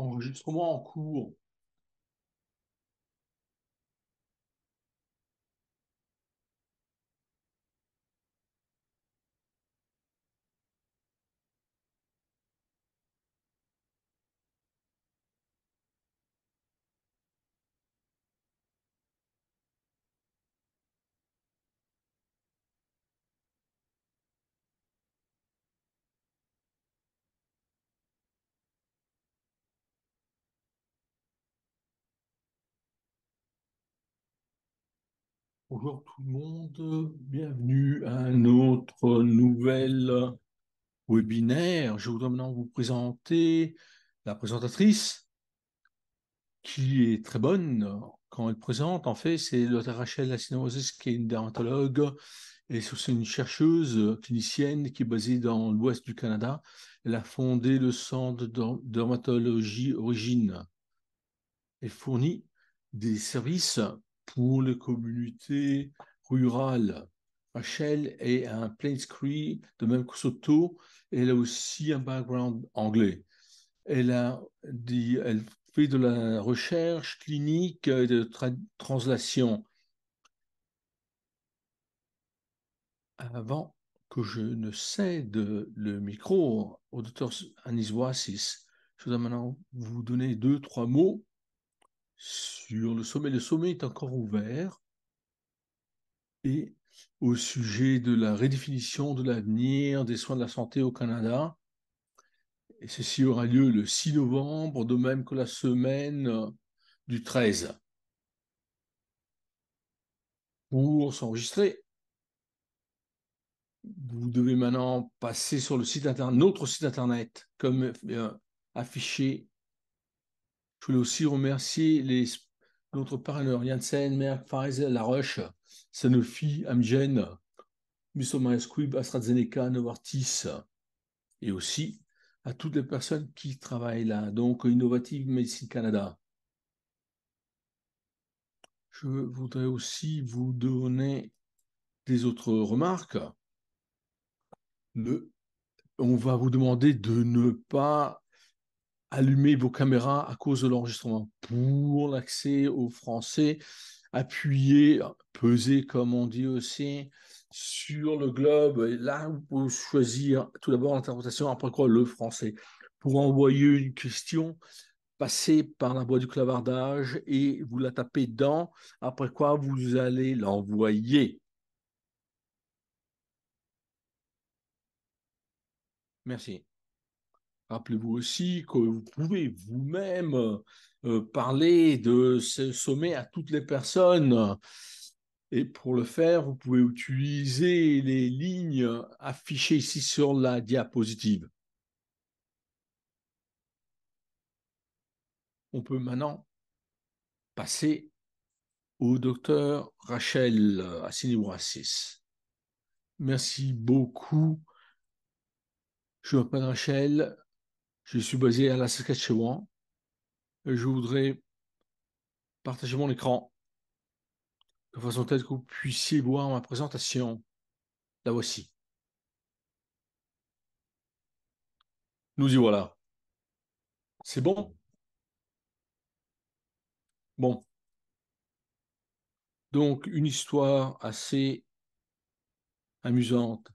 Enregistrement en cours, Bonjour tout le monde, bienvenue à un autre nouvel webinaire. Je voudrais maintenant vous présenter la présentatrice qui est très bonne quand elle présente. En fait, c'est Dr Rachel Asinor-Roses qui est une dermatologue et c'est une chercheuse clinicienne qui est basée dans l'ouest du Canada. Elle a fondé le centre de dermatologie Origine elle fournit des services pour les communautés rurales. Rachel est un plain-screen de même que Soto. Elle a aussi un background anglais. Elle, dit, elle fait de la recherche clinique et de tra translation. Avant que je ne cède le micro au docteur Anis je voudrais maintenant vous donner deux, trois mots sur le sommet. Le sommet est encore ouvert. Et au sujet de la redéfinition de l'avenir des soins de la santé au Canada, et ceci aura lieu le 6 novembre, de même que la semaine euh, du 13. Pour s'enregistrer, vous devez maintenant passer sur le site internet, notre site internet, comme euh, affiché je voulais aussi remercier les, notre partenaire Janssen, Merck, Pfizer, La Roche, Sanofi, Amgen, Musoma Squibb, AstraZeneca, Novartis, et aussi à toutes les personnes qui travaillent là, donc Innovative Medicine Canada. Je voudrais aussi vous donner des autres remarques. on va vous demander de ne pas allumez vos caméras à cause de l'enregistrement pour l'accès au Français. Appuyez, pesez comme on dit aussi, sur le globe. Et là, vous pouvez choisir tout d'abord l'interprétation, après quoi le français. Pour envoyer une question, passez par la boîte du clavardage et vous la tapez dans, après quoi vous allez l'envoyer. Merci. Rappelez-vous aussi que vous pouvez vous-même euh, parler de ce sommet à toutes les personnes. Et pour le faire, vous pouvez utiliser les lignes affichées ici sur la diapositive. On peut maintenant passer au docteur Rachel Assinibrassis. Merci beaucoup. Je m'appelle Rachel, je suis basé à la Saskatchewan. Je voudrais partager mon écran de façon telle que vous puissiez voir ma présentation. La voici. Nous y voilà. C'est bon Bon. Donc, une histoire assez amusante.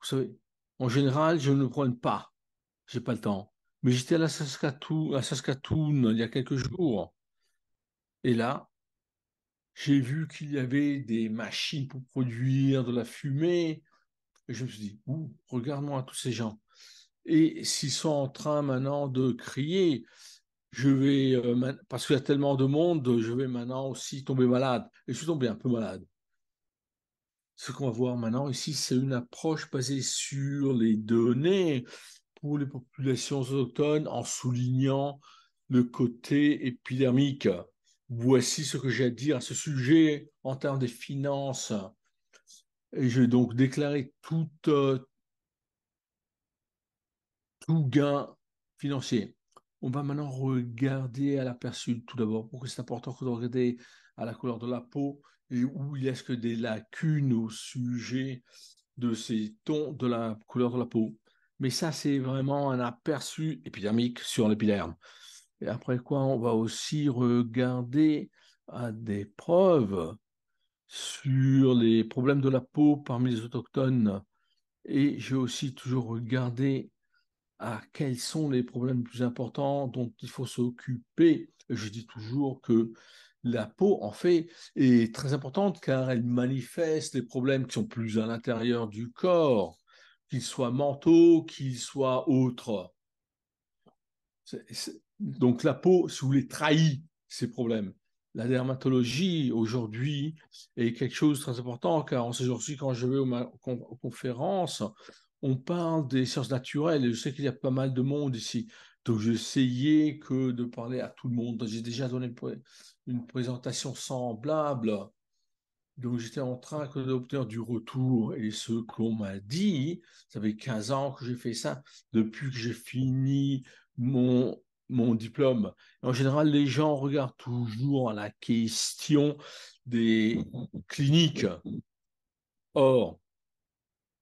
Vous savez, en général, je ne prends pas j'ai pas le temps. Mais j'étais à, Saskatoon, à Saskatoon il y a quelques jours. Et là, j'ai vu qu'il y avait des machines pour produire de la fumée. Et je me suis dit, regarde-moi tous ces gens. Et s'ils sont en train maintenant de crier, je vais, euh, parce qu'il y a tellement de monde, je vais maintenant aussi tomber malade. Et je suis tombé un peu malade. Ce qu'on va voir maintenant ici, c'est une approche basée sur les données, pour les populations autochtones en soulignant le côté épidermique. Voici ce que j'ai à dire à ce sujet en termes des finances. Et je vais donc déclarer tout, euh, tout gain financier. On va maintenant regarder à l'aperçu tout d'abord, pourquoi c'est important de regarder à la couleur de la peau et où il y a que des lacunes au sujet de ces tons de la couleur de la peau. Mais ça, c'est vraiment un aperçu épidermique sur l'épiderme. Et après quoi, on va aussi regarder à euh, des preuves sur les problèmes de la peau parmi les autochtones. Et j'ai aussi toujours regardé à ah, quels sont les problèmes les plus importants dont il faut s'occuper. Je dis toujours que la peau, en fait, est très importante car elle manifeste les problèmes qui sont plus à l'intérieur du corps qu'ils soient mentaux, qu'ils soient autres. donc la peau, si vous voulez, trahit ces problèmes. La dermatologie aujourd'hui est quelque chose de très important car aujourd'hui, quand je vais aux, conférences, on parle des sciences naturelles et je sais qu'il y a pas mal de monde ici. Donc j'ai que de parler à tout le monde. J'ai déjà donné une présentation semblable donc j'étais en train d'obtenir du retour et ce qu'on m'a dit, ça fait 15 ans que j'ai fait ça, depuis que j'ai fini mon, mon diplôme. En général, les gens regardent toujours la question des cliniques. Or,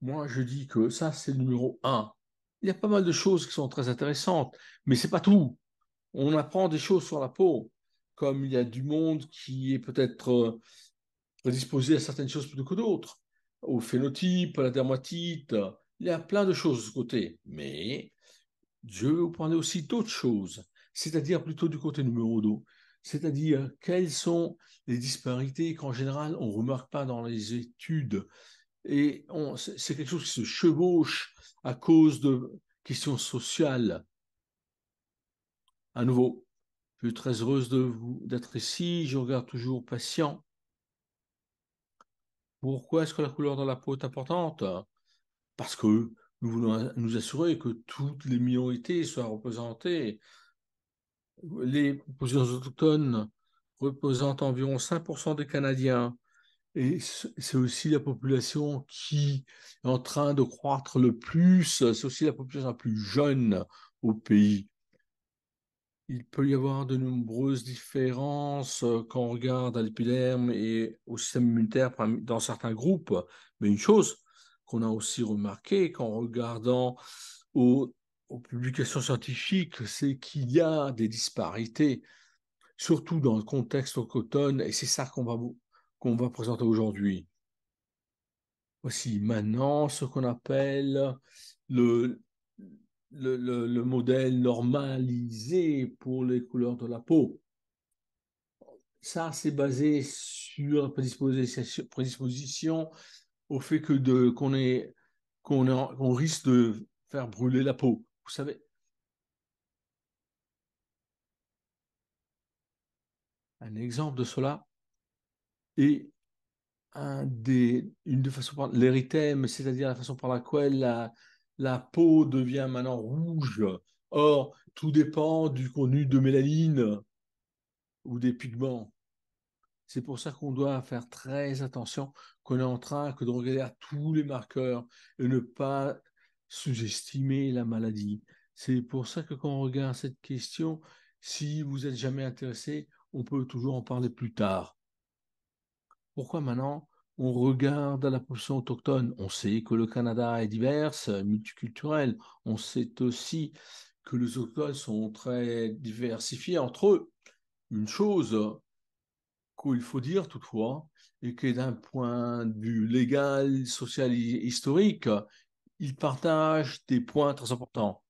moi je dis que ça c'est le numéro un. Il y a pas mal de choses qui sont très intéressantes, mais c'est pas tout. On apprend des choses sur la peau, comme il y a du monde qui est peut-être euh, prédisposés à certaines choses plutôt que d'autres, au phénotype, à la dermatite, il y a plein de choses de ce côté. Mais Dieu vous prendre aussi d'autres choses, c'est-à-dire plutôt du côté numéro 2, c'est-à-dire quelles sont les disparités qu'en général on ne remarque pas dans les études. Et c'est quelque chose qui se chevauche à cause de questions sociales. À nouveau, je suis très heureuse de vous d'être ici. Je regarde toujours patient pourquoi est-ce que la couleur de la peau est importante Parce que nous voulons nous assurer que toutes les minorités soient représentées. Les populations autochtones représentent environ 5% des Canadiens. Et c'est aussi la population qui est en train de croître le plus. C'est aussi la population la plus jeune au pays. Il peut y avoir de nombreuses différences euh, quand on regarde à l'épiderme et au système immunitaire dans certains groupes. Mais une chose qu'on a aussi remarqué qu'en regardant aux, publications scientifiques, c'est qu'il y a des disparités, surtout dans le contexte autochtone, et c'est ça qu'on va, qu'on va présenter aujourd'hui. Voici maintenant ce qu'on appelle le, le, modèle normalisé pour les couleurs de la peau. Ça, c'est basé sur prédisposition, prédisposition au fait que de qu'on qu'on risque de faire brûler la peau. Vous savez. Un exemple de cela est un des, une des façons, c'est-à-dire la façon par laquelle la, la peau devient maintenant rouge. Or, tout dépend du contenu de mélanine ou des pigments. C'est pour ça qu'on doit faire très attention, qu'on est en train que de regarder à tous les marqueurs et ne pas sous-estimer la maladie. C'est pour ça que quand on regarde cette question, si vous n'êtes jamais intéressé, on peut toujours en parler plus tard. Pourquoi maintenant on regarde la population autochtone, on sait que le Canada est divers, multiculturel, on sait aussi que les autochtones sont très diversifiés entre eux. Une chose qu'il faut dire toutefois, et que d'un point de vue légal, social et historique, ils partagent des points très importants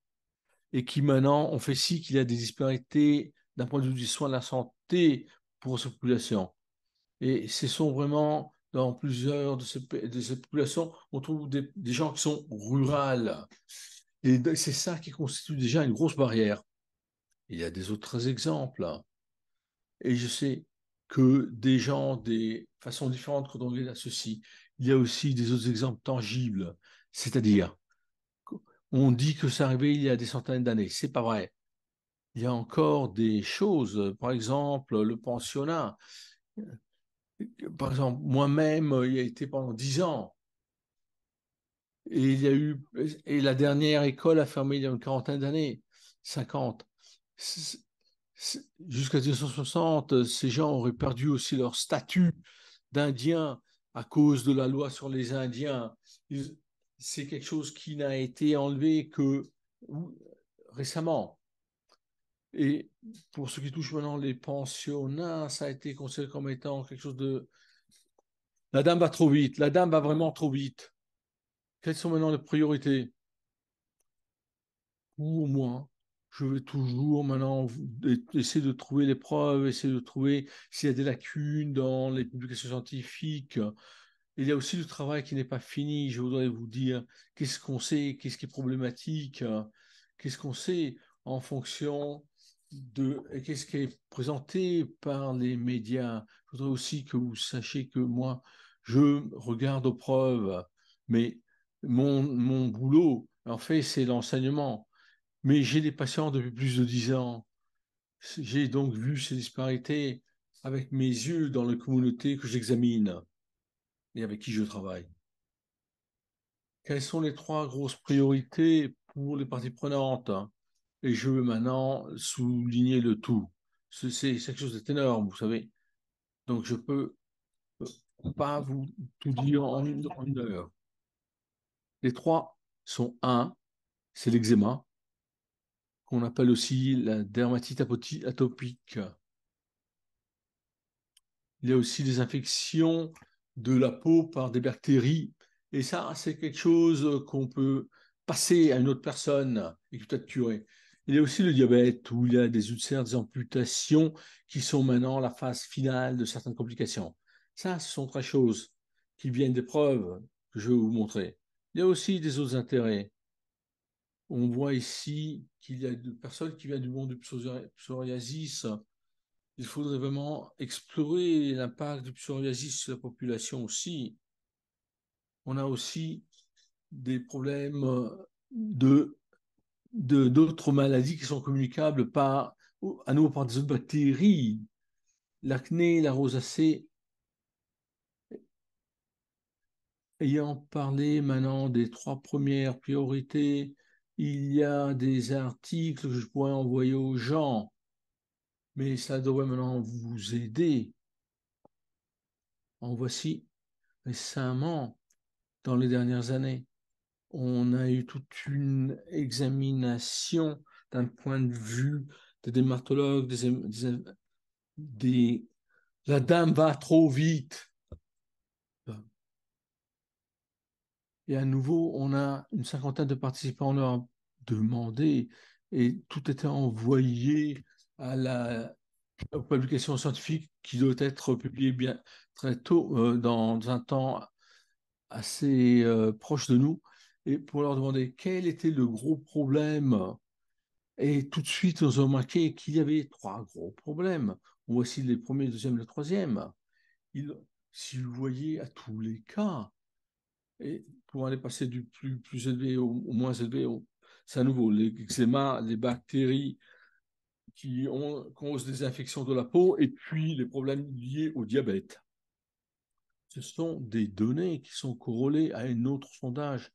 et qui maintenant ont fait si qu'il y a des disparités d'un point de vue du soin de la santé pour ces populations. Et ce sont vraiment dans plusieurs de ces, populations, on trouve des, gens qui sont rurales. Et c'est ça qui constitue déjà une grosse barrière. Il y a des autres exemples. Et je sais que des gens des façons différentes quand on à ceci, il y a aussi des autres exemples tangibles. C'est-à-dire, on dit que c'est arrivé il y a des centaines d'années. Ce n'est pas vrai. Il y a encore des choses, par exemple le pensionnat par exemple, moi-même, euh, il y a été pendant dix ans. Et il y a eu, et la dernière école a fermé il y a une quarantaine d'années, 50. Jusqu'à 1960, euh, ces gens auraient perdu aussi leur statut d'Indien à cause de la loi sur les Indiens. C'est quelque chose qui n'a été enlevé que récemment. Et pour ce qui touche maintenant les pensionnats, ça a été considéré comme étant quelque chose de. La dame va trop vite, la dame va vraiment trop vite. Quelles sont maintenant les priorités Pour moi, je vais toujours maintenant essayer de trouver les preuves, essayer de trouver s'il y a des lacunes dans les publications scientifiques. Il y a aussi le travail qui n'est pas fini. Je voudrais vous dire qu'est-ce qu'on sait, qu'est-ce qui est problématique, qu'est-ce qu'on sait en fonction de ce qui est présenté par les médias. Je voudrais aussi que vous sachiez que moi, je regarde aux preuves, mais mon, mon boulot, en fait, c'est l'enseignement. Mais j'ai des patients depuis plus de dix ans. J'ai donc vu ces disparités avec mes yeux dans la communauté que j'examine et avec qui je travaille. Quelles sont les trois grosses priorités pour les parties prenantes et je veux maintenant souligner le tout. C'est quelque chose d'énorme, vous savez. Donc, je ne peux euh, pas vous tout dire en une, heure. Les trois sont un, c'est l'eczéma, qu'on appelle aussi la dermatite atopique. Il y a aussi des infections de la peau par des bactéries. Et ça, c'est quelque chose qu'on peut passer à une autre personne et qui peut être curé. Il y a aussi le diabète où il y a des ulcères, des amputations qui sont maintenant la phase finale de certaines complications. Ça, ce sont trois choses qui viennent des preuves que je vais vous montrer. Il y a aussi des autres intérêts. On voit ici qu'il y a des personnes qui viennent du monde du psoriasis. Il faudrait vraiment explorer l'impact du psoriasis sur la population aussi. On a aussi des problèmes de d'autres maladies qui sont communicables par, à nouveau par des bactéries, l'acné, la rosacée. Ayant parlé maintenant des trois premières priorités, il y a des articles que je pourrais envoyer aux gens, mais ça devrait maintenant vous aider. En voici récemment, dans les dernières années on a eu toute une examination d'un point de vue des démartologues, des, la dame va trop vite. Et à nouveau, on a une cinquantaine de participants, on leur a demandé, et tout était envoyé à la publication scientifique qui doit être publiée bien très tôt, euh, dans un temps assez euh, proche de nous et pour leur demander quel était le gros problème. Et tout de suite, ils ont remarqué qu'il y avait trois gros problèmes. Voici les premiers, le deuxième, le troisième. Ils, si vous voyez à tous les cas, et pour aller passer du plus, élevé au, moins élevé, c'est à nouveau l'eczéma, les bactéries qui ont, causent des infections de la peau et puis les problèmes liés au diabète. Ce sont des données qui sont corrélées à un autre sondage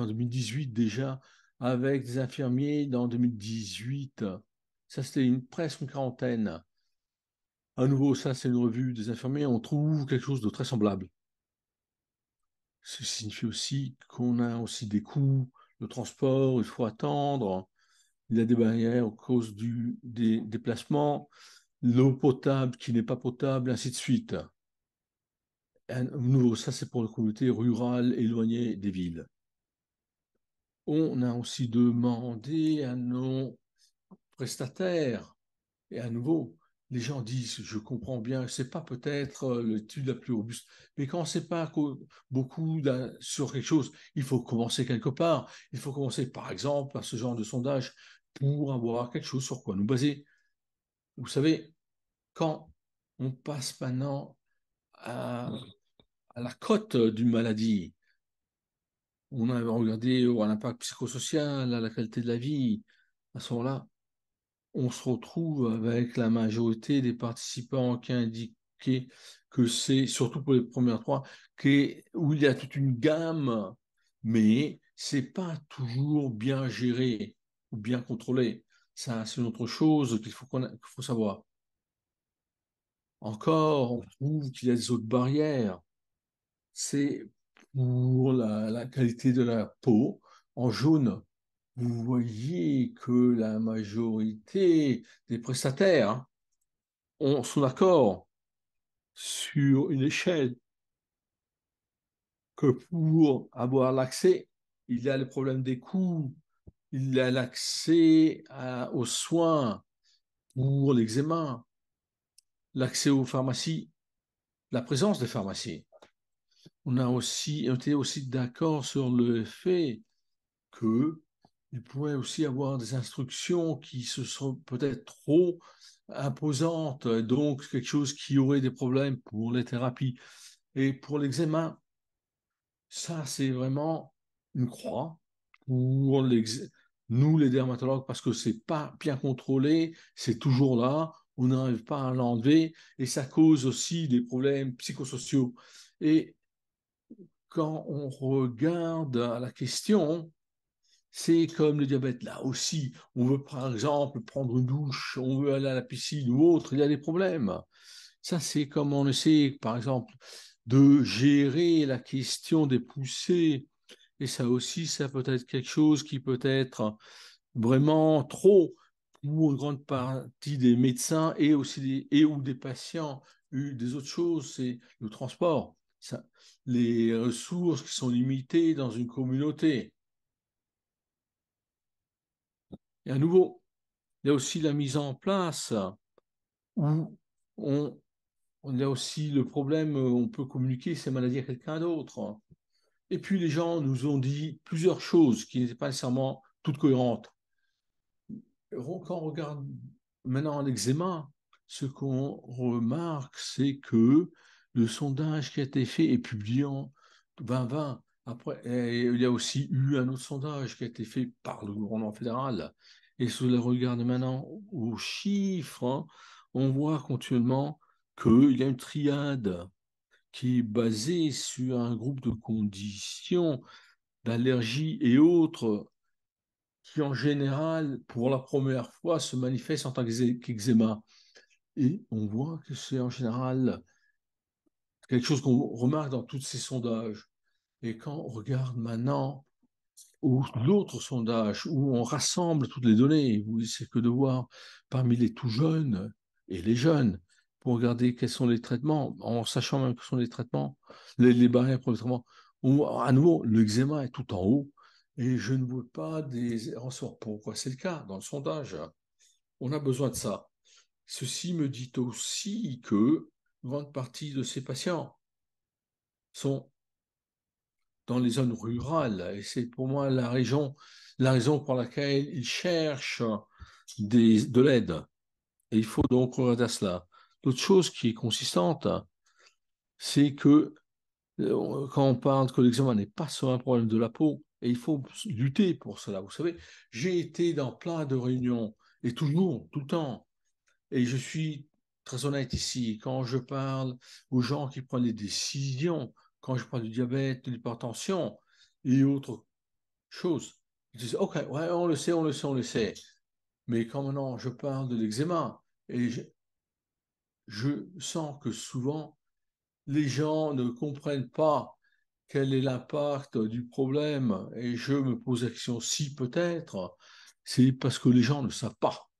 en 2018 déjà, avec des infirmiers dans 2018. Ça, c'était une, presque une quarantaine. À nouveau, ça, c'est une revue des infirmiers. On trouve quelque chose de très semblable. qui signifie aussi qu'on a aussi des coûts le transport, il faut attendre. Il y a des barrières aux cause des déplacements, l'eau potable qui n'est pas potable, ainsi de suite. À nouveau, ça, c'est pour les communautés rurales éloignées des villes. On a aussi demandé à nos prestataires, et à nouveau, les gens disent, je comprends bien, c'est pas peut-être euh, l'étude la plus robuste, mais quand c'est pas beaucoup sur quelque chose, il faut commencer quelque part. Il faut commencer, par exemple, à ce genre de sondage pour avoir quelque chose sur quoi nous baser. Vous savez, quand on passe maintenant à la cote d'une maladie, on a regardé euh, l'impact psychosocial, la qualité de la vie, à ce moment-là, on se retrouve avec la majorité des participants qui indiquaient que c'est, surtout pour les premières trois, que, où il y a toute une gamme, mais c'est pas toujours bien géré ou bien contrôlé. Ça, c'est une autre chose qu'il faut, faut savoir. Encore, on trouve qu'il y a des autres barrières. C'est pour la, qualité de la peau. En jaune, vous voyez que la majorité des prestataires ont, sont d'accord sur une échelle que pour avoir l'accès, il y a le problème des coûts, il y a l'accès aux soins pour l'examen, l'accès aux pharmacies, la présence des pharmacies on a aussi été aussi d'accord sur le fait que il pourrait aussi avoir des instructions qui se sont peut-être trop imposantes, donc quelque chose qui aurait des problèmes pour les thérapies. Et pour l'examen, ça c'est vraiment une croix pour nous les dermatologues parce que c'est pas bien contrôlé, c'est toujours là, on n'arrive pas à l'enlever et ça cause aussi des problèmes psychosociaux. Et quand on regarde la question, c'est comme le diabète. Là aussi, on veut par exemple prendre une douche, on veut aller à la piscine ou autre, il y a des problèmes. Ça, c'est comme on essaie, par exemple, de gérer la question des poussées. Et ça aussi, ça peut être quelque chose qui peut être vraiment trop pour une grande partie des médecins et aussi des, et ou des patients. Des autres choses, c'est le transport les ressources qui sont limitées dans une communauté. Et à nouveau, il y a aussi la mise en place où on, a aussi le problème, on peut communiquer ces maladies à quelqu'un d'autre. Et puis les gens nous ont dit plusieurs choses qui n'étaient pas nécessairement toutes cohérentes. Quand on regarde maintenant l'eczéma, ce qu'on remarque, c'est que le sondage qui a été fait et publié en 2020. Après, eh, il y a aussi eu un autre sondage qui a été fait par le gouvernement fédéral. Et si on regarde maintenant aux chiffres, hein, on voit continuellement qu'il y a une triade qui est basée sur un groupe de conditions d'allergie et autres qui, en général, pour la première fois, se manifestent en tant qu'eczéma. Et on voit que c'est en général quelque chose qu'on remarque dans tous ces sondages. Et quand on regarde maintenant l'autre sondage où on rassemble toutes les données, vous essayez que de voir parmi les tout jeunes et les jeunes pour regarder quels sont les traitements, en sachant même quels sont les traitements, les, barrières pour à nouveau, l'eczéma est tout en haut et je ne vois pas des ressorts. Pourquoi c'est le cas dans le sondage On a besoin de ça. Ceci me dit aussi que grande partie de ces patients sont dans les zones rurales. Et c'est pour moi la, région, la raison pour laquelle ils cherchent des, de l'aide. Et il faut donc regarder à cela. L'autre chose qui est consistante, c'est que euh, quand on parle que l'examen n'est pas sur un problème de la peau, et il faut lutter pour cela. Vous savez, j'ai été dans plein de réunions, et toujours, tout le temps, et je suis très honnête ici, quand je parle aux gens qui prennent des décisions, quand je parle du diabète, de l'hypertension et autres choses, ils disent Ok, ouais, on le sait, on le sait, on le sait. Mais quand maintenant je parle de l'eczéma, et je, je sens que souvent les gens ne comprennent pas quel est l'impact du problème, et je me pose la question si peut-être, c'est parce que les gens ne savent pas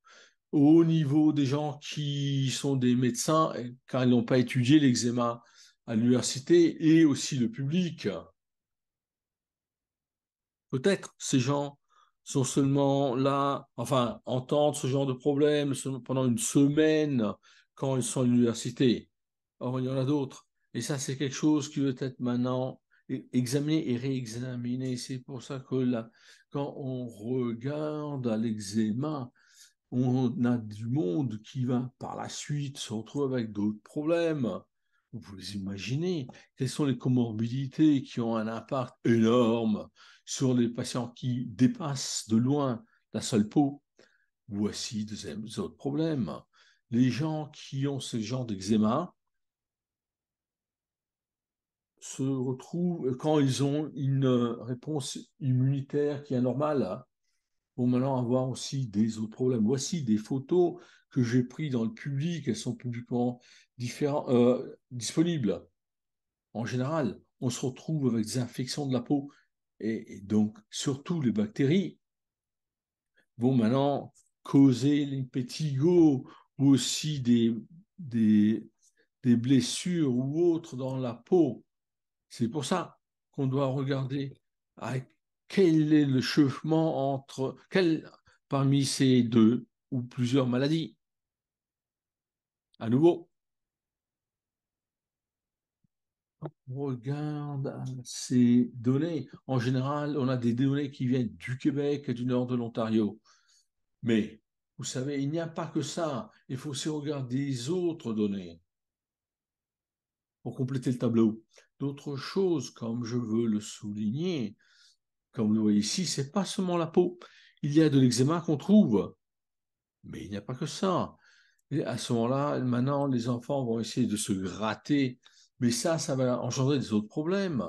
au niveau des gens qui sont des médecins, car ils n'ont pas étudié l'eczéma à l'université, et aussi le public. Peut-être ces gens sont seulement là, enfin, entendre ce genre de problème pendant une semaine quand ils sont à l'université. Or, il y en a d'autres. Et ça, c'est quelque chose qui doit être maintenant examiné et réexaminé. C'est pour ça que là, quand on regarde à l'eczéma, on a du monde qui va par la suite se retrouver avec d'autres problèmes. Vous pouvez imaginer quelles sont les comorbidités qui ont un impact énorme sur les patients qui dépassent de loin la seule peau. Voici deux autres problèmes. Les gens qui ont ce genre d'eczéma se retrouvent quand ils ont une réponse immunitaire qui est anormale vont maintenant avoir aussi des autres problèmes. Voici des photos que j'ai prises dans le public, elles sont publiquement euh, disponibles. En général, on se retrouve avec des infections de la peau. Et, donc, surtout, les bactéries vont maintenant causer les petits ou aussi des, des, des blessures ou autres dans la peau. C'est pour ça qu'on doit regarder avec quel est le chauffement entre, quel parmi ces deux ou plusieurs maladies À nouveau, on regarde ces données. En général, on a des données qui viennent du Québec et du nord de l'Ontario. Mais, vous savez, il n'y a pas que ça. Il faut aussi regarder les autres données pour compléter le tableau. D'autres choses, comme je veux le souligner, comme vous voyez ici, c'est pas seulement la peau. Il y a de l'eczéma qu'on trouve, mais il n'y a pas que ça. Et à ce moment-là, maintenant, les enfants vont essayer de se gratter, mais ça, ça va engendrer des autres problèmes.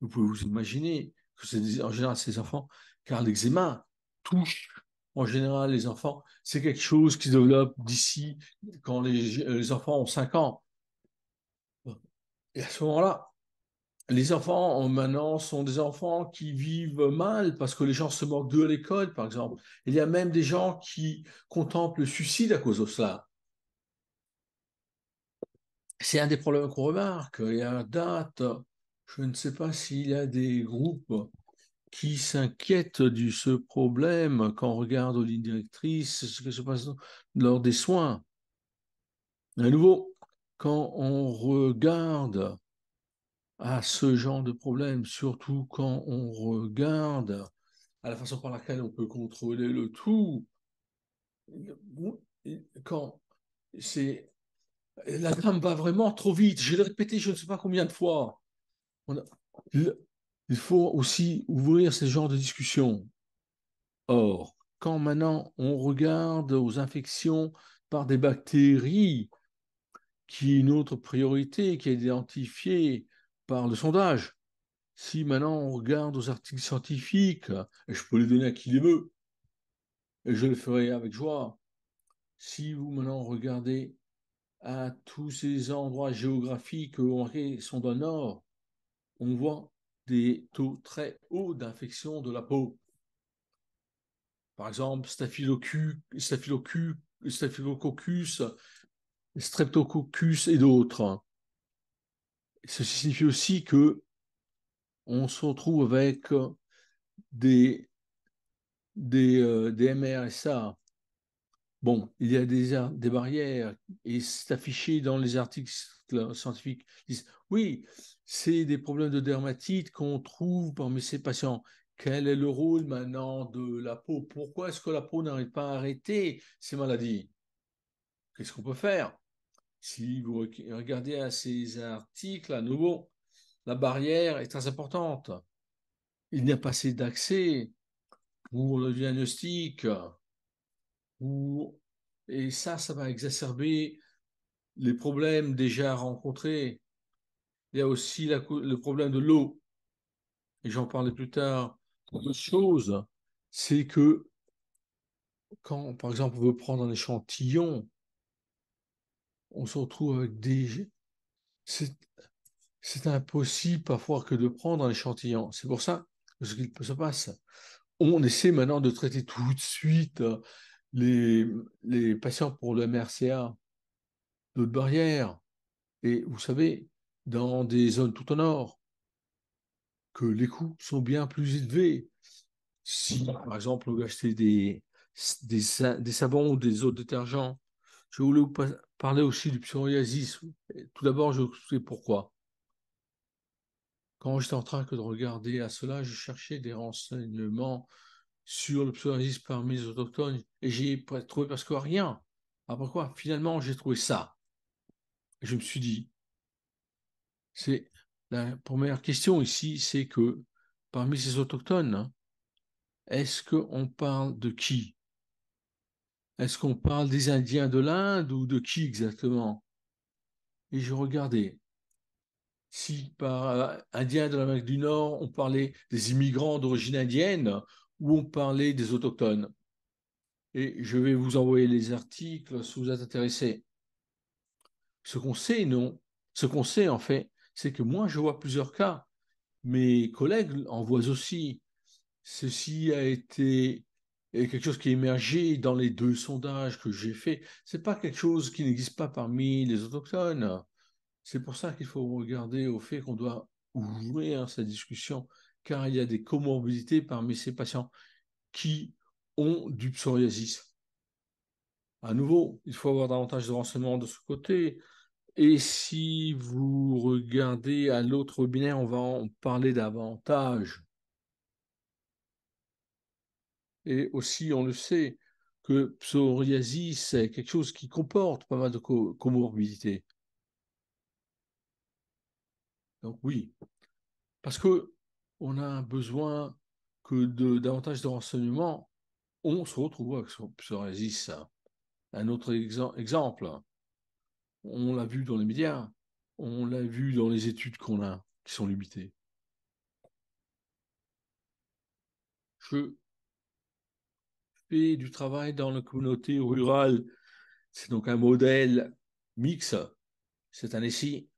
Vous pouvez vous imaginer que c'est en général ces enfants, car l'eczéma touche en général les enfants. C'est quelque chose qui se développe d'ici quand les, les enfants ont 5 ans. Et à ce moment-là, les enfants maintenant sont des enfants qui vivent mal parce que les gens se moquent d'eux à l'école, par exemple. Il y a même des gens qui contemplent le suicide à cause de cela. C'est un des problèmes qu'on remarque. Et à date, je ne sais pas s'il y a des groupes qui s'inquiètent de ce problème quand on regarde aux lignes directrices, ce qui se passe lors des soins. À nouveau, quand on regarde à ce genre de problème, surtout quand on regarde à la façon par laquelle on peut contrôler le tout. Quand c'est la dame va vraiment trop vite, je l'ai répété je ne sais pas combien de fois. Il faut aussi ouvrir ce genre de discussion. Or, quand maintenant on regarde aux infections par des bactéries, qui est une autre priorité qui est identifiée par le sondage. Si maintenant on regarde aux articles scientifiques, je peux les donner à qui les veut, et je le ferai avec joie. Si vous maintenant regardez à tous ces endroits géographiques où on sont dans le nord, on voit des taux très hauts d'infection de la peau. Par exemple, staphylococcus, staphylococcus streptococcus et d'autres. Ceci signifie aussi que on se retrouve avec des, des, euh, des MRSA. Bon, il y a des, barrières et c'est affiché dans les articles scientifiques. oui, c'est des problèmes de dermatite qu'on trouve parmi ces patients. Quel est le rôle maintenant de la peau Pourquoi est-ce que la peau n'arrive pas à arrêter ces maladies Qu'est-ce qu'on peut faire si vous regardez à ces articles, à nouveau, la barrière est très importante. Il n'y a pas assez d'accès pour le diagnostic. Et ça, ça va exacerber les problèmes déjà rencontrés. Il y a aussi le problème de l'eau. Et j'en parlerai plus tard. Autre chose, c'est que quand, par exemple, on veut prendre un échantillon on se retrouve avec des... C'est impossible parfois que de prendre un échantillon. C'est pour ça que ce qui se passe. On essaie maintenant de traiter tout de suite euh, les, patients pour le MRCA, d'autres barrières. Et vous savez, dans des zones tout au nord, que les coûts sont bien plus élevés. Si, par exemple, on achetez des, des, savons ou des eaux détergents je voulais vous parler aussi du psoriasis. Tout d'abord, je vous sais pourquoi. Quand j'étais en train que de regarder à cela, je cherchais des renseignements sur le psoriasis parmi les autochtones et j'ai pas trouvé parce que rien. Après quoi, finalement, j'ai trouvé ça. je me suis dit, c'est la première question ici, c'est que parmi ces autochtones, est-ce qu'on parle de qui est-ce qu'on parle des Indiens de l'Inde ou de qui exactement Et je regardais. Si par euh, Indiens de l'Amérique du Nord, on parlait des immigrants d'origine indienne ou on parlait des autochtones. Et je vais vous envoyer les articles si vous êtes intéressé. Ce qu'on sait, non. Ce qu'on sait, en fait, c'est que moi, je vois plusieurs cas. Mes collègues en voient aussi. Ceci a été et quelque chose qui émergé dans les deux sondages que j'ai faits. C'est pas quelque chose qui n'existe pas parmi les autochtones. C'est pour ça qu'il faut regarder au fait qu'on doit ouvrir cette discussion, car il y a des comorbidités parmi ces patients qui ont du psoriasis. À nouveau, il faut avoir davantage de renseignements de ce côté. Et si vous regardez à l'autre webinaire, on va en parler davantage. Et aussi, on le sait, que psoriasis, c'est quelque chose qui comporte pas mal de comorbidités. Donc oui, parce que on a besoin que de davantage de renseignements, on se retrouve avec psoriasis. Hein. Un autre exemple, on l'a vu dans les médias, on l'a vu dans les études qu'on a, qui sont limitées. Je du travail dans la communauté rurale. C'est donc un modèle mixte cette année-ci.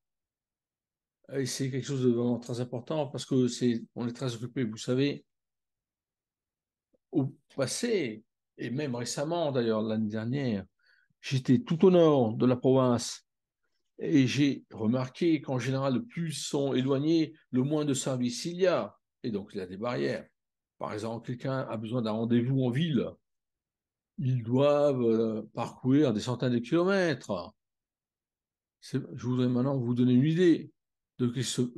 Et c'est quelque chose de vraiment très important parce que c'est, on est très occupé, vous savez, au passé, et même récemment d'ailleurs, l'année dernière, j'étais tout au nord de la province et j'ai remarqué qu'en général, plus sont éloignés, le moins de services il y a. Et donc, il y a des barrières. Par exemple, quelqu'un a besoin d'un rendez-vous en ville. Ils doivent euh, parcourir des centaines de kilomètres. Je voudrais maintenant vous donner une idée de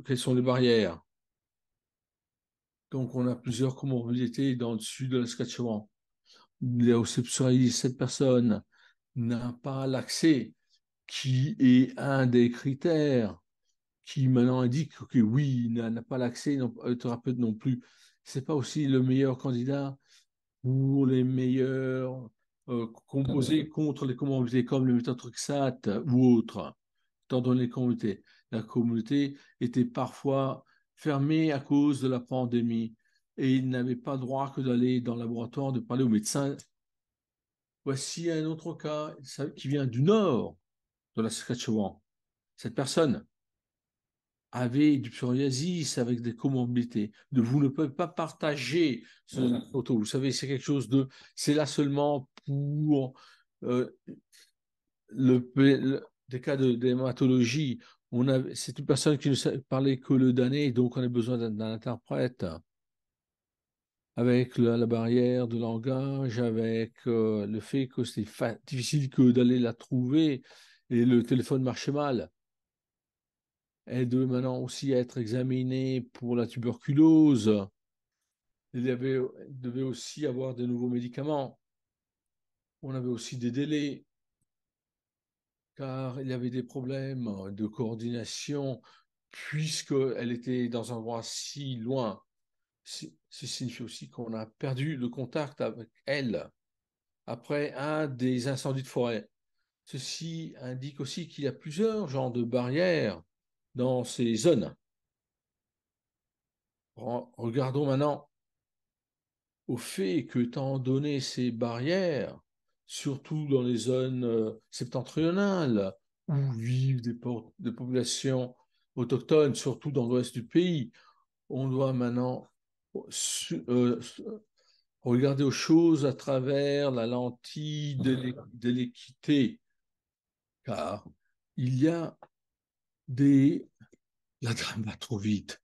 quelles sont les barrières. Donc, on a plusieurs comorbidités dans le sud de la Saskatchewan. cette personne n'a pas l'accès, qui est un des critères qui maintenant indique que oui, il n'a pas l'accès, le thérapeute non plus c'est pas aussi le meilleur candidat pour les meilleurs euh, composés contre les communautés comme le méthotrexate ou autres, étant donné les communautés. La communauté était parfois fermée à cause de la pandémie et il n'avait pas droit que d'aller dans le laboratoire, de parler aux médecins. Voici un autre cas qui vient du nord de la Saskatchewan. Cette personne avec du psoriasis avec des comorbidités, de vous ne pouvez pas partager ce photo. Vous savez, c'est quelque chose de, c'est là seulement pour euh, le, des cas de dermatologie. On c'est une personne qui ne parlait que le damné, donc on a besoin d'un interprète avec la, barrière de langage, avec euh, le fait que c'est difficile que d'aller la trouver et le téléphone marchait mal. Elle devait maintenant aussi être examinée pour la tuberculose. Elle devait, aussi avoir de nouveaux médicaments. On avait aussi des délais, car il y avait des problèmes de coordination, puisqu'elle était dans un endroit si loin. Ça signifie aussi qu'on a perdu le contact avec elle après un des incendies de forêt. Ceci indique aussi qu'il y a plusieurs genres de barrières dans ces zones. Regardons maintenant au fait que, étant donné ces barrières, surtout dans les zones euh, septentrionales, où vivent des, populations autochtones, surtout dans l'ouest du pays, on doit maintenant euh, regarder aux choses à travers la lentille de l'équité, car il y a des La drame va trop vite,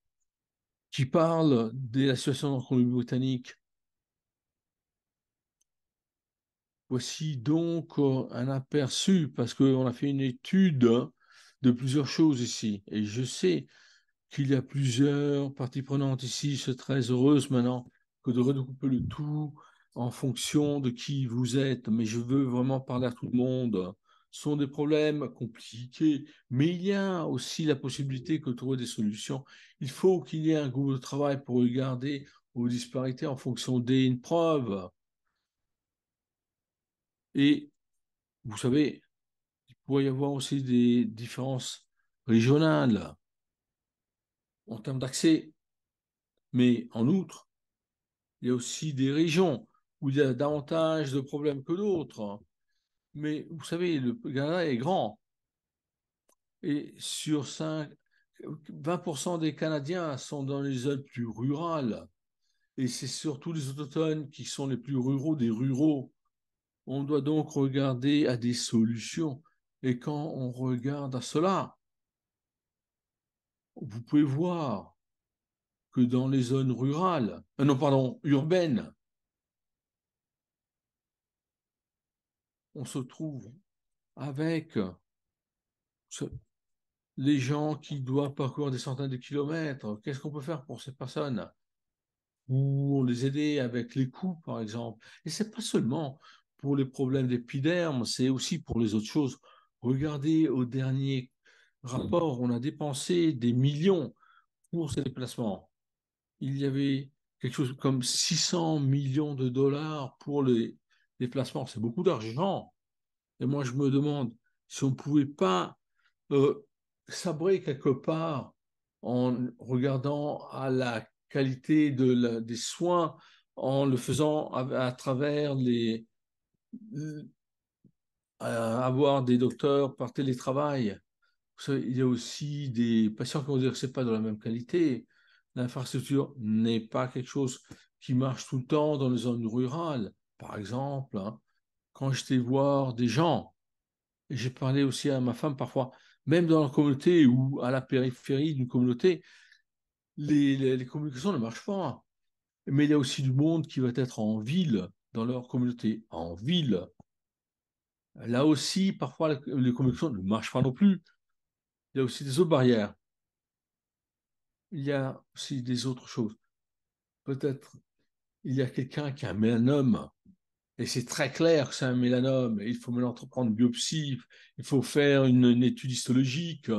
qui parle de la situation la Colombie-Britannique. Voici donc euh, un aperçu, parce que on a fait une étude de plusieurs choses ici. Et je sais qu'il y a plusieurs parties prenantes ici. Je suis très heureuse maintenant que de redécouper le tout en fonction de qui vous êtes. Mais je veux vraiment parler à tout le monde sont des problèmes compliqués, mais il y a aussi la possibilité que de trouver des solutions. Il faut qu'il y ait un groupe de travail pour regarder aux disparités en fonction des preuves. Et vous savez, il pourrait y avoir aussi des différences régionales en termes d'accès. Mais en outre, il y a aussi des régions où il y a davantage de problèmes que d'autres mais vous savez, le Canada est grand. Et sur 5, 20% des Canadiens sont dans les zones plus rurales. Et c'est surtout les autochtones qui sont les plus ruraux des ruraux. On doit donc regarder à des solutions. Et quand on regarde à cela, vous pouvez voir que dans les zones rurales, euh, non pardon, urbaines, on se trouve avec les gens qui doivent parcourir des centaines de kilomètres. Qu'est-ce qu'on peut faire pour ces personnes Ou les aider avec les coûts, par exemple. Et c'est pas seulement pour les problèmes d'épiderme, c'est aussi pour les autres choses. Regardez au dernier rapport, on a dépensé des millions pour ces déplacements. Il y avait quelque chose comme 600 millions de dollars pour les déplacement c'est beaucoup d'argent. Et moi, je me demande si on ne pouvait pas euh, sabrer quelque part en regardant à la qualité des soins, en le faisant à, travers les... Euh, avoir des docteurs par télétravail. il y a aussi des patients qui vont dire que ce pas de la même qualité. L'infrastructure n'est pas quelque chose qui marche tout le temps dans les zones rurales par exemple, hein, quand j'étais voir des gens, j'ai parlé aussi à ma femme parfois, même dans la communauté ou à la périphérie d'une communauté, les, communications ne marchent pas. Mais il y a aussi du monde qui va être en ville, dans leur communauté, en ville. Là aussi, parfois, les, communications ne marchent pas non plus. Il y a aussi des autres barrières. Il y a aussi des autres choses. Peut-être il y a quelqu'un qui a un homme et c'est très clair que c'est un mélanome, il faut entreprendre une biopsie, il faut faire une, étude histologique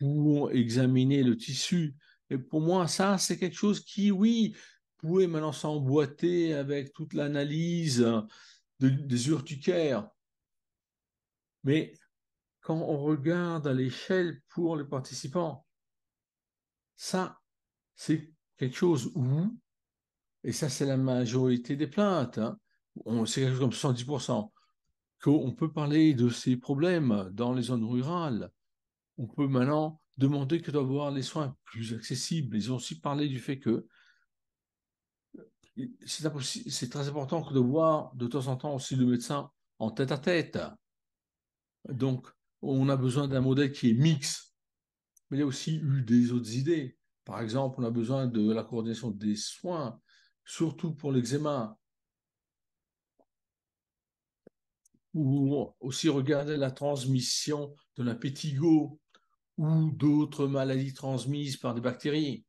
pour examiner le tissu. Et pour moi, ça, c'est quelque chose qui, oui, pouvait maintenant s'emboîter avec toute l'analyse des urticaires. Mais quand on regarde à l'échelle pour les participants, ça, c'est quelque chose où, et ça, c'est la majorité des plaintes, hein, c'est quelque chose comme 70%, qu'on peut parler de ces problèmes dans les zones rurales. On peut maintenant demander que d'avoir les soins plus accessibles. Ils ont aussi parlé du fait que euh, c'est très important que de voir de temps en temps aussi le médecin en tête à tête. Donc, on a besoin d'un modèle qui est mixte. Mais il y a aussi eu des autres idées. Par exemple, on a besoin de la coordination des soins, surtout pour l'eczéma. ou aussi regarder la transmission de la pétigo ou d'autres maladies transmises par des bactéries.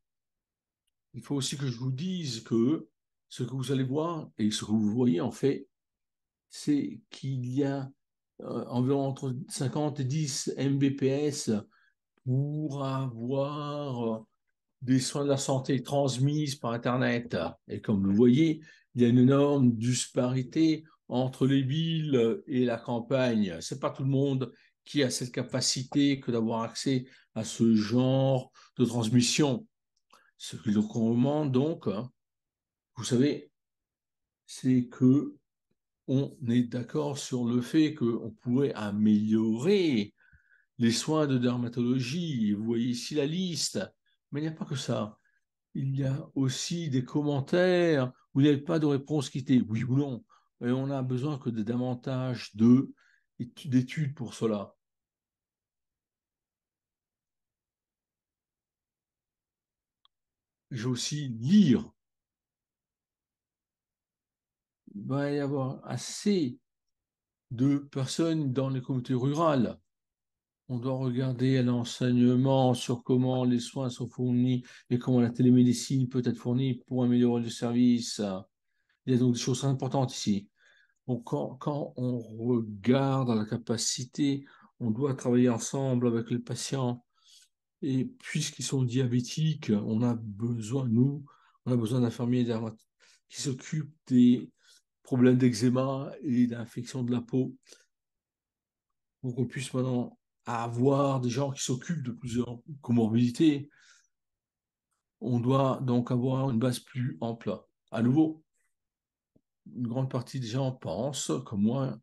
Il faut aussi que je vous dise que ce que vous allez voir et ce que vous voyez en fait, c'est qu'il y a euh, environ entre 50 et 10 Mbps pour avoir euh, des soins de la santé transmises par Internet. Et comme vous voyez, il y a une énorme disparité entre les villes et la campagne. C'est pas tout le monde qui a cette capacité que d'avoir accès à ce genre de transmission. Ce que je recommande donc, hein, vous savez, c'est que on est d'accord sur le fait qu'on pourrait améliorer les soins de dermatologie. Vous voyez ici la liste, mais il n'y a pas que ça. Il y a aussi des commentaires. où il n'y avait pas de réponse qui était oui ou non et on a besoin que de davantage d'études pour cela. J'ai aussi lire. Il va y avoir assez de personnes dans les communautés rurales. On doit regarder l'enseignement sur comment les soins sont fournis et comment la télémédecine peut être fournie pour améliorer le service. Il y a donc des choses importantes ici quand, on regarde la capacité, on doit travailler ensemble avec les patients. Et puisqu'ils sont diabétiques, on a besoin, nous, on a besoin d'infirmiers qui s'occupent des problèmes d'eczéma et d'infection de la peau pour qu'on puisse maintenant avoir des gens qui s'occupent de plusieurs comorbidités. On doit donc avoir une base plus ample. À nouveau, une grande partie des gens pensent, comme moi,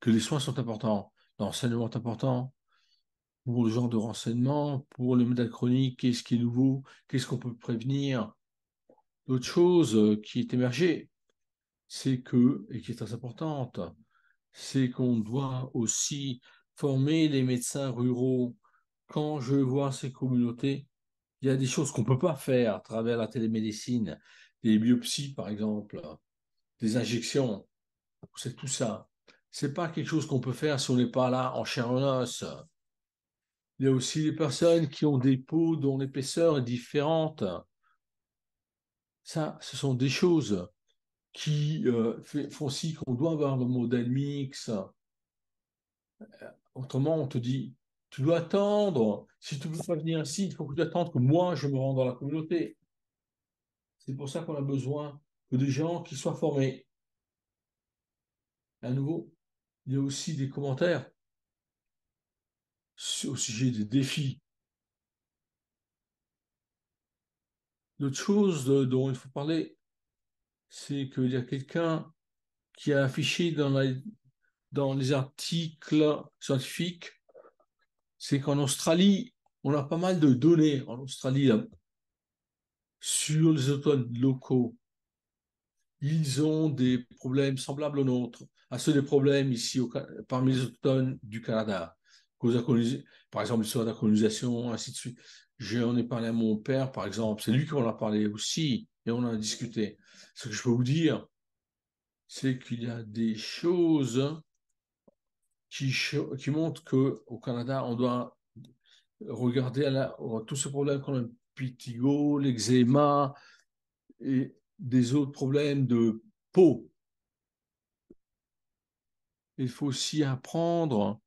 que les soins sont importants, l'enseignement est important, pour le genre de renseignement, pour les chroniques. qu'est-ce qui est nouveau, qu'est-ce qu'on peut prévenir. L'autre chose euh, qui est émergée, c'est que, et qui est très importante, c'est qu'on doit aussi former les médecins ruraux. Quand je vois ces communautés, il y a des choses qu'on ne peut pas faire à travers la télémédecine, des biopsies par exemple, des injections, c'est tout ça. C'est pas quelque chose qu'on peut faire si on n'est pas là en chair et en os. Il y a aussi les personnes qui ont des peaux dont l'épaisseur est différente. Ça, ce sont des choses qui euh, font aussi qu'on doit avoir le modèle mix. Euh, autrement, on te dit, tu dois attendre. Si tu ne veux pas venir ici, il faut que tu attendes que moi, je me rende dans la communauté. C'est pour ça qu'on a besoin que des gens qui soient formés. À nouveau, il y a aussi des commentaires au sujet des défis. L'autre chose dont il faut parler, c'est qu'il y a quelqu'un qui a affiché dans, les articles scientifiques, c'est qu'en Australie, on a pas mal de données en Australie sur les autochtones locaux ils ont des problèmes semblables aux nôtres, à ceux des problèmes ici au, parmi les autochtones du Canada. Par exemple, l'histoire de la colonisation, ainsi de suite. J'en ai parlé à mon père, par exemple. C'est lui qui en a parlé aussi, et on en a discuté. Ce que je peux vous dire, c'est qu'il y a des choses qui, qui montrent qu'au Canada, on doit regarder à la, tout ce problème qu'on a, le pitigo, l'eczéma, et des autres problèmes de peau. Il faut aussi apprendre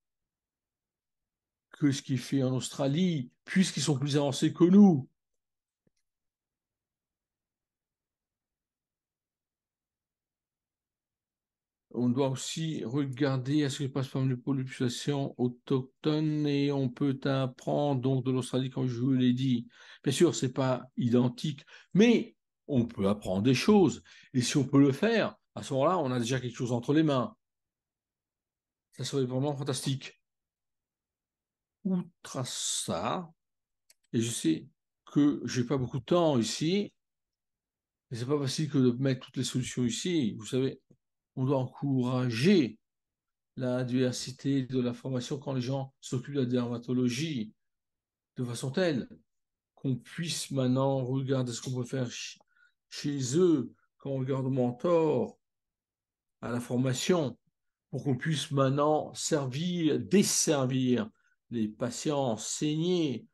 que ce qui fait en Australie, puisqu'ils sont plus avancés que nous, on doit aussi regarder à ce qui se passe par les populations autochtones et on peut apprendre donc de l'Australie, comme je vous l'ai dit. Bien sûr, ce n'est pas identique, mais on peut apprendre des choses. Et si on peut le faire, à ce moment-là, on a déjà quelque chose entre les mains. Ça serait vraiment fantastique. Outre ça, et je sais que j'ai pas beaucoup de temps ici, ce c'est pas facile que de mettre toutes les solutions ici. Vous savez, on doit encourager la diversité de la formation quand les gens s'occupent de la dermatologie de façon telle qu'on puisse maintenant regarder ce qu'on peut faire chez eux, quand on regarde mentor, à la formation, pour qu'on puisse maintenant servir, desservir les patients enseigner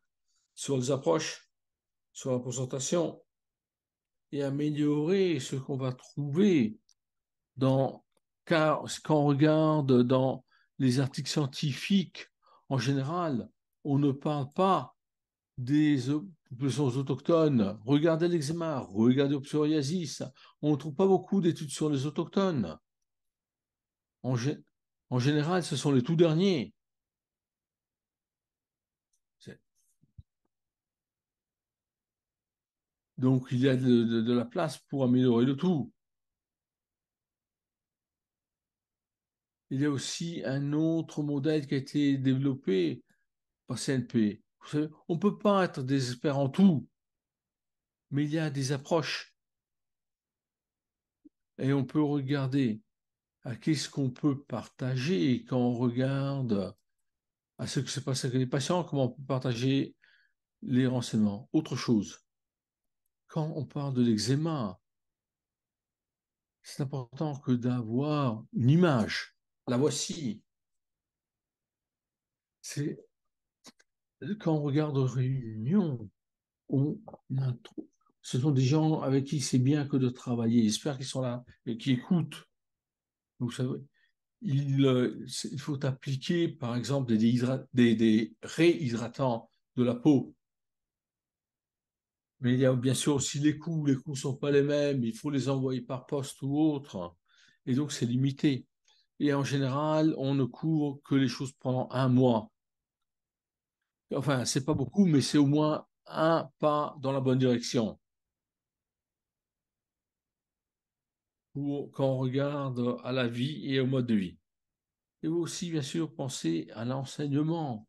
sur les approches, sur la présentation, et améliorer ce qu'on va trouver dans car ce qu'on regarde dans les articles scientifiques en général, on ne parle pas des populations autochtones. Regardez l'eczéma, regardez le psoriasis. On ne trouve pas beaucoup d'études sur les autochtones. En, général, ce sont les tout derniers. Donc, il y a de, la place pour améliorer le tout. Il y a aussi un autre modèle qui a été développé par CNP, on ne peut pas être désespérant en tout, mais il y a des approches. Et on peut regarder à qu'est-ce qu'on peut partager quand on regarde à ce qui se passe avec les patients, comment on peut partager les renseignements. Autre chose, quand on parle de l'eczéma, c'est important que d'avoir une image. La voici. C'est quand on regarde Réunion, on ce sont des gens avec qui c'est bien que de travailler. J'espère qu'ils sont là et qui écoutent. Vous savez, il, euh, faut appliquer, par exemple, des, des, des réhydratants de la peau. Mais il y a bien sûr aussi les coûts. Les coûts ne sont pas les mêmes. Il faut les envoyer par poste ou autre. Et donc, c'est limité. Et en général, on ne couvre que les choses pendant un mois. Enfin, c'est pas beaucoup, mais c'est au moins un pas dans la bonne direction. Pour, quand on regarde à la vie et au mode de vie. Et aussi, bien sûr, penser à l'enseignement.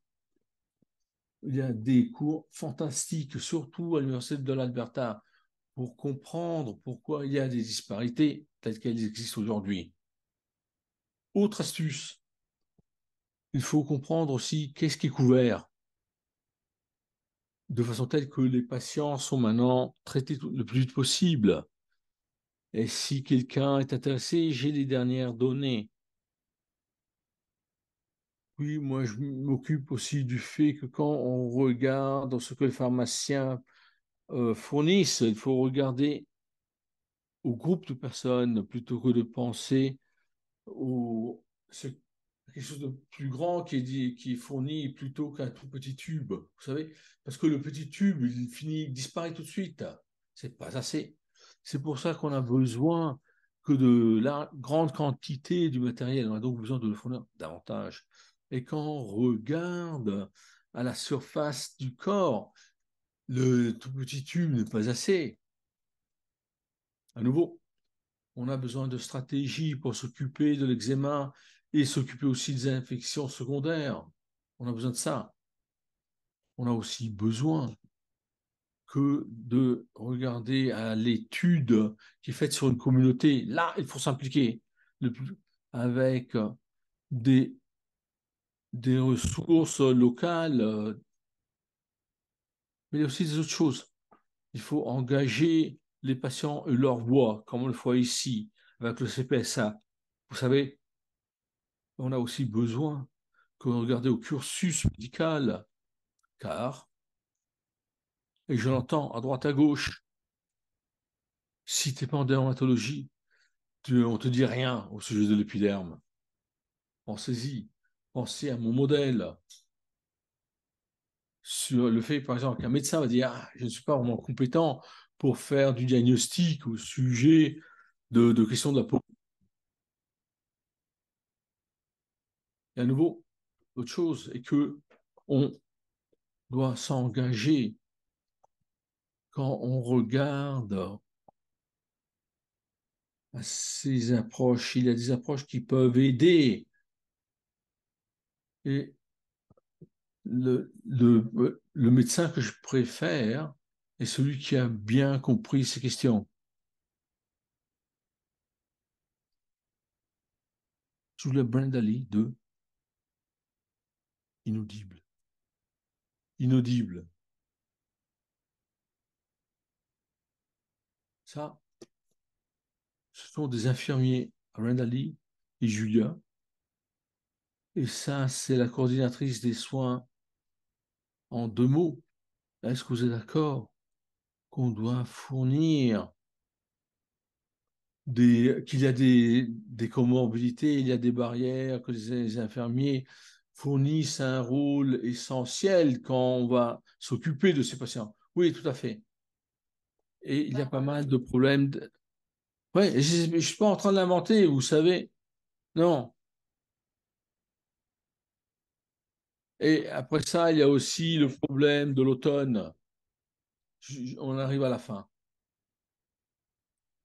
Il y a des cours fantastiques, surtout à l'Université de l'Alberta, pour comprendre pourquoi il y a des disparités telles qu'elles existent aujourd'hui. Autre astuce, il faut comprendre aussi qu'est-ce qui est couvert de façon telle que les patients sont maintenant traités le plus vite possible. Et si quelqu'un est intéressé, j'ai les dernières données. Oui, moi, je m'occupe aussi du fait que quand on regarde ce que les pharmaciens euh, fournissent, il faut regarder au groupe de personnes plutôt que de penser au, ce quelque chose de plus grand qui est, qui fourni plutôt qu'un tout petit tube, vous savez, parce que le petit tube, il finit, disparaît tout de suite. C'est pas assez. C'est pour ça qu'on a besoin que de la grande quantité du matériel. On a donc besoin de le fournir davantage. Et quand on regarde à la surface du corps, le tout petit tube n'est pas assez. À nouveau, on a besoin de stratégies pour s'occuper de l'eczéma et s'occuper aussi des infections secondaires. On a besoin de ça. On a aussi besoin que de regarder à l'étude qui est faite sur une communauté. Là, il faut s'impliquer avec des, des ressources locales, mais il y a aussi des autres choses. Il faut engager les patients et leur voix, comme on le voit ici avec le CPSA. Vous savez, on a aussi besoin que regarder au cursus médical, car, et je l'entends à droite à gauche, si tu n'es pas en dermatologie, on ne te dit rien au sujet de l'épiderme. Pensez-y, pensez à mon modèle. Sur le fait, par exemple, qu'un médecin va dire ah, Je ne suis pas vraiment compétent pour faire du diagnostic au sujet de, de questions de la peau et à nouveau, autre chose est que on doit s'engager quand on regarde ces approches. Il y a des approches qui peuvent aider. Et le, le, médecin que je préfère est celui qui a bien compris ces questions. Sous le brandali inaudible. Inaudible. Ça, ce sont des infirmiers, Randali et Julia. Et ça, c'est la coordinatrice des soins en deux mots. Est-ce que vous êtes d'accord qu'on doit fournir qu'il y a des, comorbidités, il y a des barrières, que les infirmiers fournissent un rôle essentiel quand on va s'occuper de ces patients. Oui, tout à fait. Et il y a pas mal de problèmes. Oui, je ne suis pas en train de l'inventer, vous savez. Non. Et après ça, il y a aussi le problème de l'automne. On arrive à la fin.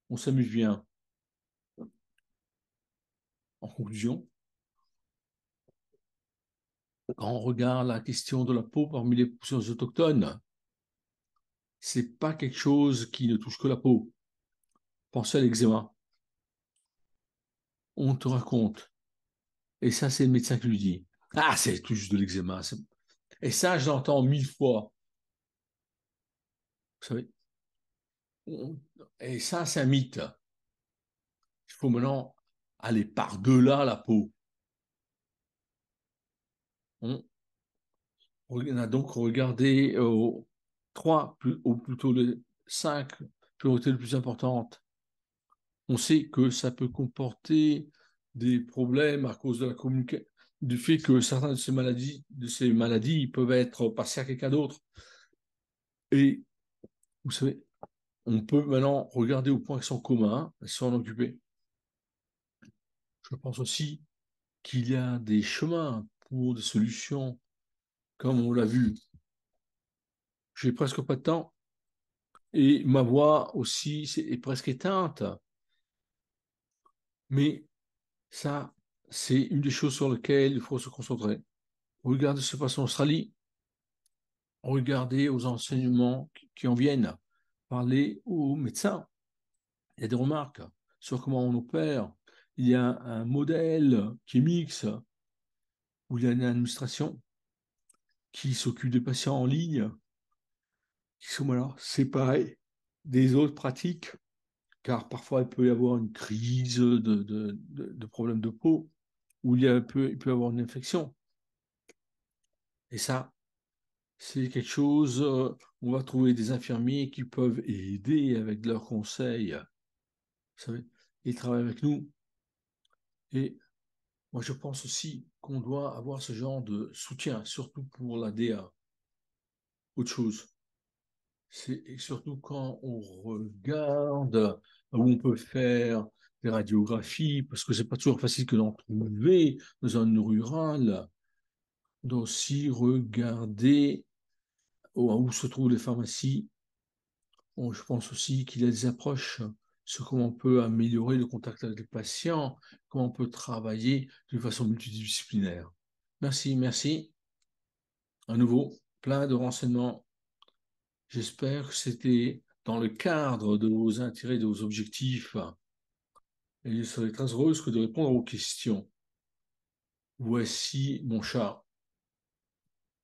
On s'amuse bien. En conclusion, quand on regarde la question de la peau parmi les populations autochtones, c'est pas quelque chose qui ne touche que la peau. Pensez à l'eczéma. On te raconte. Et ça, c'est le médecin qui lui dit. Ah, c'est tout juste de l'eczéma. Et ça, je l'entends mille fois. Vous savez Et ça, c'est un mythe. Il faut maintenant aller par-delà la peau. On, a donc regardé euh, aux trois, ou plutôt les cinq priorités les plus importantes. On sait que ça peut comporter des problèmes à cause de la communication du fait que certaines de ces maladies, de ces maladies peuvent être passées à quelqu'un d'autre. Et vous savez, on peut maintenant regarder aux points qui sont communs et s'en occuper. Je pense aussi qu'il y a des chemins pour des solutions, comme on l'a vu. J'ai presque pas de temps. Et ma voix aussi est presque éteinte. Mais ça, c'est une des choses sur lesquelles il faut se concentrer. Regardez ce qui passe en Australie. Regardez aux enseignements qui en viennent. Parlez aux médecins. Il y a des remarques sur comment on opère. Il y a un modèle qui mixe où il y a une administration qui s'occupe des patients en ligne, qui sont alors séparés des autres pratiques, car parfois il peut y avoir une crise de, de, de, problèmes de peau, ou il, peut, y avoir une infection. Et ça, c'est quelque chose, euh, on va trouver des infirmiers qui peuvent aider avec leurs conseils, vous savez, ils travaillent avec nous. Et moi, je pense aussi qu'on doit avoir ce genre de soutien, surtout pour la DA. Autre chose, c'est surtout quand on regarde où on peut faire des radiographies, parce que c'est pas toujours facile que d'en trouver dans zone rurale, d'aussi regarder où se trouvent les pharmacies. je pense aussi qu'il y a des approches sur comment on peut améliorer le contact avec les patients, comment on peut travailler de façon multidisciplinaire. Merci, merci. À nouveau, plein de renseignements. J'espère que c'était dans le cadre de vos intérêts, de vos objectifs. Et je serais très heureuse de répondre aux questions. Voici mon chat,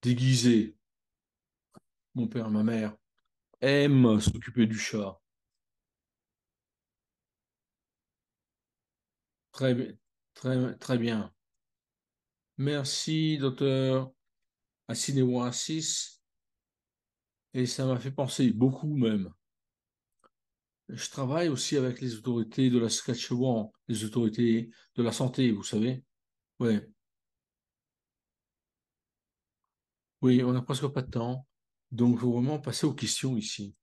déguisé. Mon père et ma mère aiment s'occuper du chat. Très, très, bien. Merci, docteur Asinewa 6. Et ça m'a fait penser, beaucoup même. Je travaille aussi avec les autorités de la Saskatchewan, les autorités de la santé, vous savez. Ouais. Oui, on n'a presque pas de temps. Donc, il faut vraiment passer aux questions ici.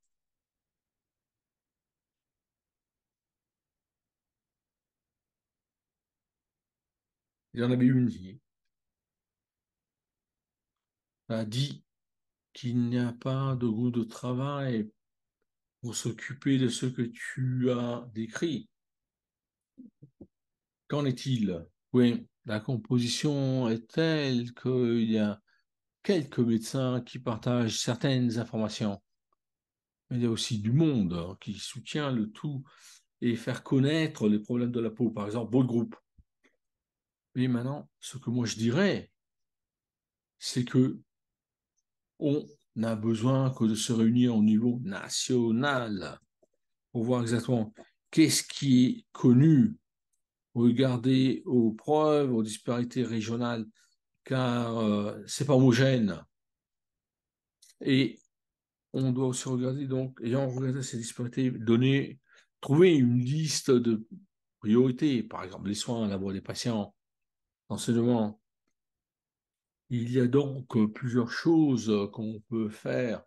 il en avait une vie. A dit qu'il n'y a pas de goût de travail pour s'occuper de ce que tu as décrit. Qu'en est-il Oui, la composition est telle qu'il y a quelques médecins qui partagent certaines informations. Mais il y a aussi du monde hein, qui soutient le tout et faire connaître les problèmes de la peau. Par exemple, votre groupe, mais maintenant, ce que moi je dirais, c'est que on n'a besoin que de se réunir au niveau national pour voir exactement qu'est-ce qui est connu, regarder aux preuves, aux disparités régionales, car euh, c'est pas homogène. Et on doit aussi regarder, donc, ayant regardé ces disparités, donner, trouver une liste de priorités, par exemple les soins, la voix des patients, il y a donc euh, plusieurs choses euh, qu'on peut faire,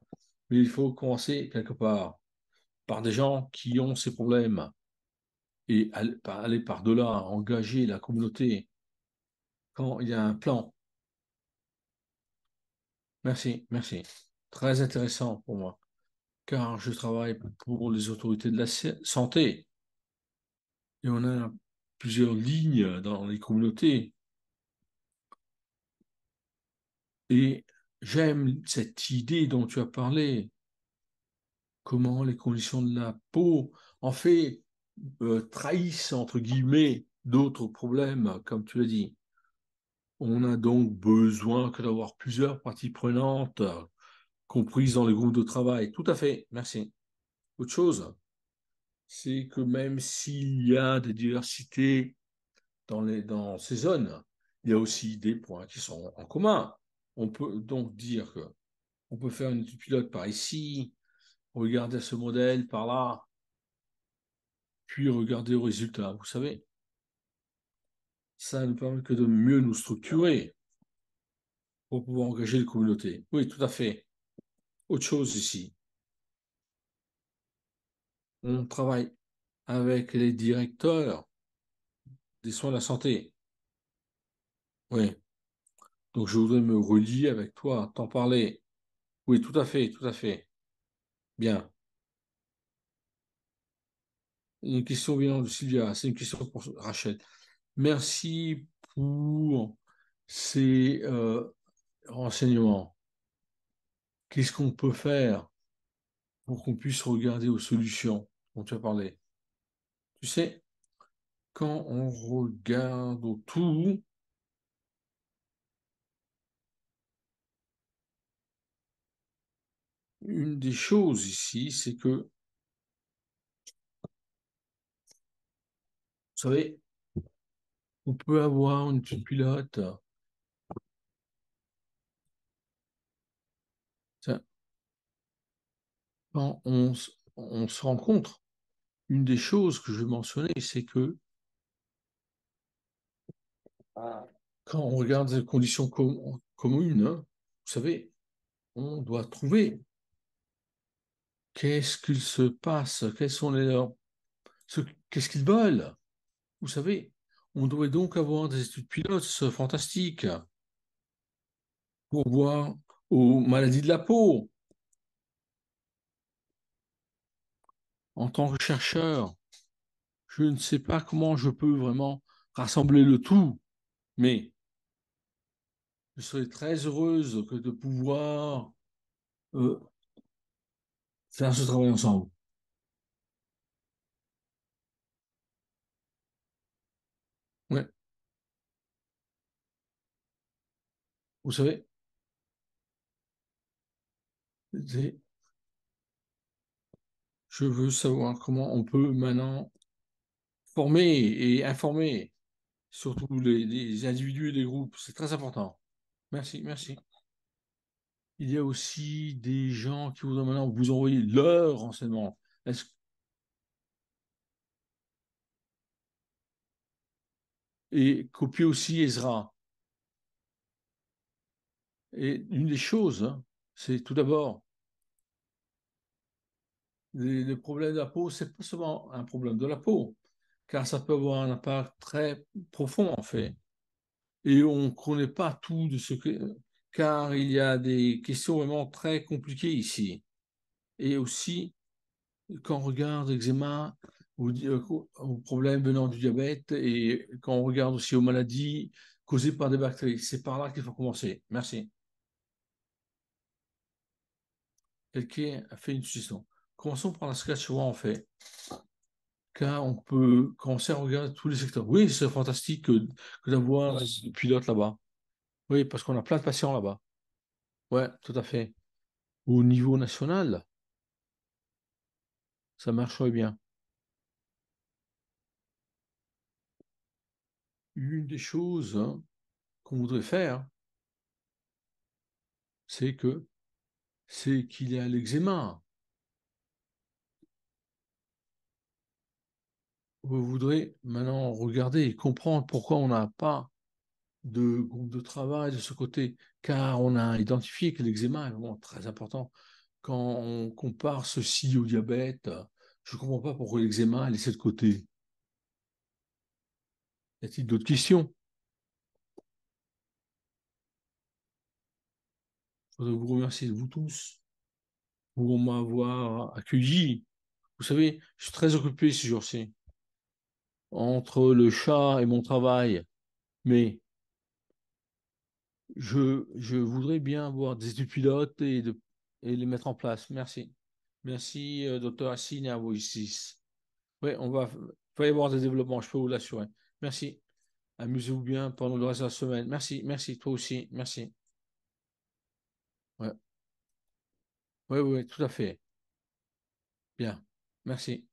mais il faut commencer quelque part par des gens qui ont ces problèmes et aller par-delà, engager la communauté quand il y a un plan. Merci, merci. Très intéressant pour moi, car je travaille pour les autorités de la santé et on a plusieurs lignes dans les communautés Et j'aime cette idée dont tu as parlé, comment les conditions de la peau, en fait, euh, trahissent, entre guillemets, d'autres problèmes, comme tu l'as dit. On a donc besoin que d'avoir plusieurs parties prenantes, comprises dans les groupes de travail. Tout à fait, merci. Autre chose, c'est que même s'il y a des diversités dans, dans ces zones, il y a aussi des points qui sont en commun. On peut donc dire que on peut faire une étude pilote par ici, regarder ce modèle par là, puis regarder au résultat. Vous savez, ça nous permet que de mieux nous structurer pour pouvoir engager les communautés. Oui, tout à fait. Autre chose ici. On travaille avec les directeurs des soins de la santé. Oui. Donc je voudrais me relier avec toi, t'en parler. Oui, tout à fait, tout à fait. Bien. Une question vient de Sylvia, c'est une question pour Rachel. Merci pour ces euh, renseignements. Qu'est-ce qu'on peut faire pour qu'on puisse regarder aux solutions dont tu as parlé Tu sais, quand on regarde tout. une des choses ici, c'est que, vous savez, on peut avoir une petite pilote. Quand on, on se rencontre, une des choses que je mentionnais, c'est que quand on regarde les conditions communes, hein, vous savez, on doit trouver Qu'est-ce qu'il se passe Quels sont les euh, Qu'est-ce qu'ils veulent Vous savez, on doit donc avoir des études pilotes euh, fantastiques pour voir aux maladies de la peau. En tant que chercheur, je ne sais pas comment je peux vraiment rassembler le tout, mais je serais très heureuse que de pouvoir euh, faire ce travail ensemble. Ouais. Vous savez, je veux savoir comment on peut maintenant former et informer surtout les, les individus et les groupes. C'est très important. Merci, merci. Il y a aussi des gens qui vous envoient maintenant vous envoyer leur renseignement. est et copier aussi Ezra. Et une des choses, hein, c'est tout d'abord, le problème de la peau, c'est pas seulement un problème de la peau, car ça peut avoir un impact très profond en fait. Et on ne connaît pas tout de ce que, car il y a des questions vraiment très compliquées ici. Et aussi, quand on regarde l'eczéma, ou aux euh, problèmes venant du diabète et quand on regarde aussi aux maladies causées par des bactéries, c'est par là qu'il faut commencer. Merci. Quelqu'un a fait une suggestion. Commençons par la Saskatchewan, en fait. Car on peut commencer à regarder tous les secteurs. Oui, c'est fantastique que, d'avoir des pilotes là-bas. Oui, parce qu'on a plein de patients là-bas. Oui, tout à fait. Au niveau national, ça marche marcherait bien. Une des choses hein, qu'on voudrait faire, c'est que c'est qu'il y a l'eczéma. Vous voudrez maintenant regarder et comprendre pourquoi on n'a pas de groupe de travail de ce côté, car on a identifié que l'eczéma est vraiment très important. Quand on compare ceci au diabète, je ne comprends pas pourquoi l'eczéma est laissé de côté. Y a-t-il d'autres questions Je voudrais vous remercier de vous tous pour m'avoir accueilli. Vous savez, je suis très occupé ce jour ci entre le chat et mon travail. Mais je, voudrais bien avoir des études pilotes et, de, les mettre en place. Merci. Merci, Dr. Euh, docteur Assine et Oui, on va, il va y avoir des développements, je peux vous l'assurer. Merci. Amusez-vous bien pendant le reste de la semaine. Merci, merci, toi aussi. Merci. Oui, oui, tout à fait. Bien. Merci.